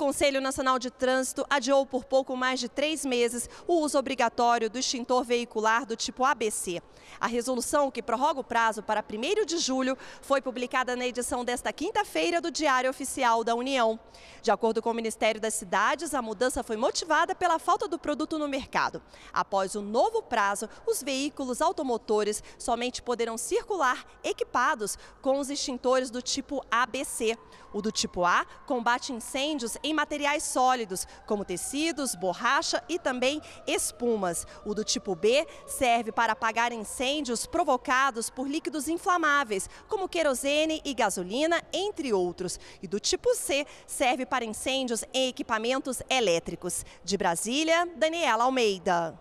Conselho Nacional de Trânsito adiou por pouco mais de três meses o uso obrigatório do extintor veicular do tipo ABC. A resolução, que prorroga o prazo para 1 de julho, foi publicada na edição desta quinta-feira do Diário Oficial da União. De acordo com o Ministério das Cidades, a mudança foi motivada pela falta do produto no mercado. Após o novo prazo, os veículos automotores somente poderão circular equipados com os extintores do tipo ABC. O do tipo A combate incêndios em em materiais sólidos, como tecidos, borracha e também espumas. O do tipo B serve para apagar incêndios provocados por líquidos inflamáveis, como querosene e gasolina, entre outros. E do tipo C serve para incêndios em equipamentos elétricos. De Brasília, Daniela Almeida.